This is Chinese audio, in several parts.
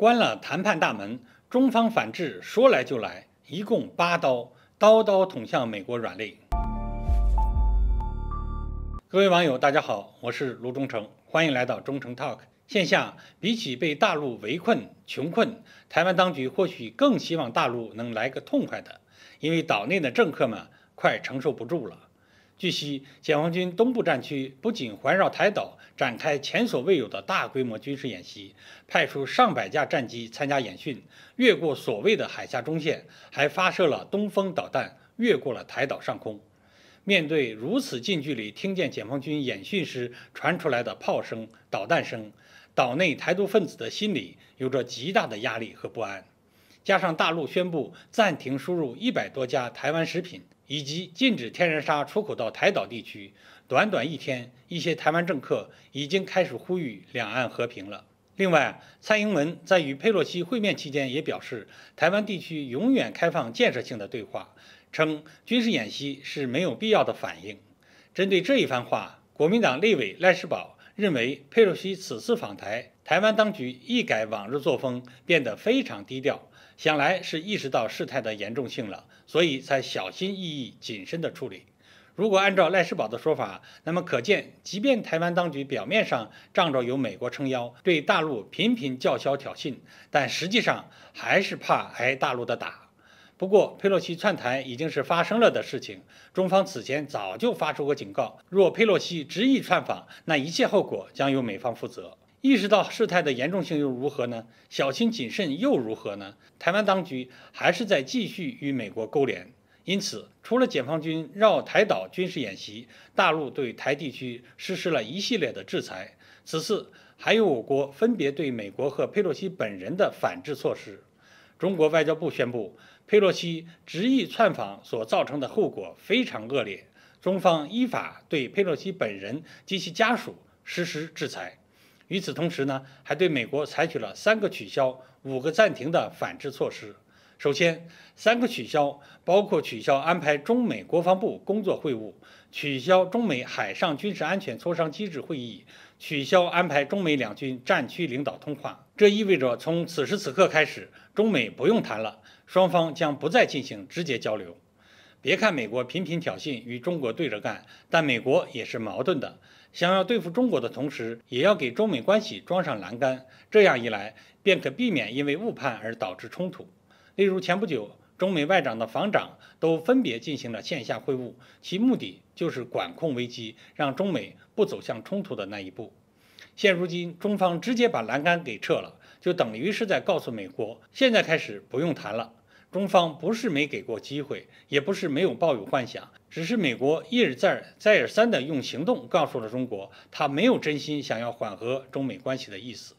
关了谈判大门，中方反制说来就来，一共八刀，刀刀捅向美国软肋。各位网友，大家好，我是卢忠诚，欢迎来到忠诚 Talk。现下比起被大陆围困穷困，台湾当局或许更希望大陆能来个痛快的，因为岛内的政客们快承受不住了。据悉，解放军东部战区不仅环绕台岛展开前所未有的大规模军事演习，派出上百架战机参加演训，越过所谓的海峡中线，还发射了东风导弹，越过了台岛上空。面对如此近距离听见解放军演训时传出来的炮声、导弹声，岛内台独分子的心里有着极大的压力和不安。加上大陆宣布暂停输入一百多家台湾食品。以及禁止天然砂出口到台岛地区。短短一天，一些台湾政客已经开始呼吁两岸和平了。另外，蔡英文在与佩洛西会面期间也表示，台湾地区永远开放建设性的对话，称军事演习是没有必要的反应。针对这一番话，国民党立委赖世宝认为，佩洛西此次访台，台湾当局一改往日作风，变得非常低调。想来是意识到事态的严重性了，所以才小心翼翼、谨慎的处理。如果按照赖世宝的说法，那么可见，即便台湾当局表面上仗着有美国撑腰，对大陆频频叫嚣挑衅，但实际上还是怕挨大陆的打。不过，佩洛西窜台已经是发生了的事情，中方此前早就发出过警告，若佩洛西执意窜访，那一切后果将由美方负责。意识到事态的严重性又如何呢？小心谨慎又如何呢？台湾当局还是在继续与美国勾连。因此，除了解放军绕台岛军事演习，大陆对台地区实施了一系列的制裁。此次还有我国分别对美国和佩洛西本人的反制措施。中国外交部宣布，佩洛西执意窜访所造成的后果非常恶劣，中方依法对佩洛西本人及其家属实施制裁。与此同时呢，还对美国采取了三个取消、五个暂停的反制措施。首先，三个取消包括取消安排中美国防部工作会晤，取消中美海上军事安全磋商机制会议，取消安排中美两军战区领导通话。这意味着从此时此刻开始，中美不用谈了，双方将不再进行直接交流。别看美国频频挑衅，与中国对着干，但美国也是矛盾的，想要对付中国的同时，也要给中美关系装上栏杆，这样一来，便可避免因为误判而导致冲突。例如前不久，中美外长的防长都分别进行了线下会晤，其目的就是管控危机，让中美不走向冲突的那一步。现如今，中方直接把栏杆给撤了，就等于是在告诉美国，现在开始不用谈了。中方不是没给过机会，也不是没有抱有幻想，只是美国一而再、再而三地用行动告诉了中国，他没有真心想要缓和中美关系的意思。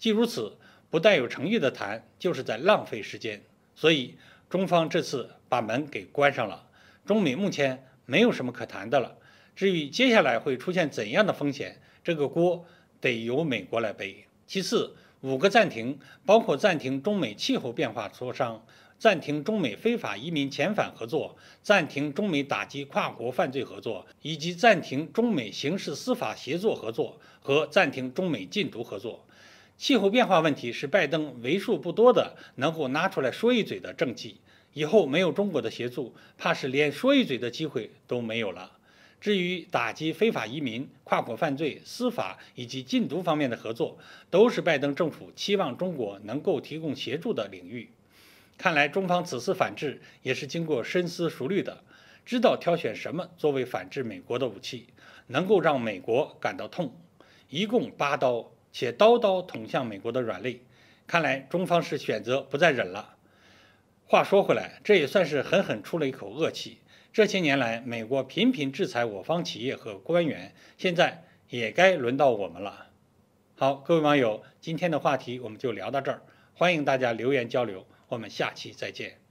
既如此，不带有诚意的谈就是在浪费时间。所以中方这次把门给关上了，中美目前没有什么可谈的了。至于接下来会出现怎样的风险，这个锅得由美国来背。其次，五个暂停包括暂停中美气候变化磋商。暂停中美非法移民遣返合作，暂停中美打击跨国犯罪合作，以及暂停中美刑事司法协作合作和暂停中美禁毒合作。气候变化问题是拜登为数不多的能够拿出来说一嘴的政绩，以后没有中国的协助，怕是连说一嘴的机会都没有了。至于打击非法移民、跨国犯罪、司法以及禁毒方面的合作，都是拜登政府期望中国能够提供协助的领域。看来中方此次反制也是经过深思熟虑的，知道挑选什么作为反制美国的武器，能够让美国感到痛。一共八刀，且刀刀捅向美国的软肋。看来中方是选择不再忍了。话说回来，这也算是狠狠出了一口恶气。这些年来，美国频频制裁我方企业和官员，现在也该轮到我们了。好，各位网友，今天的话题我们就聊到这儿，欢迎大家留言交流。我们下期再见。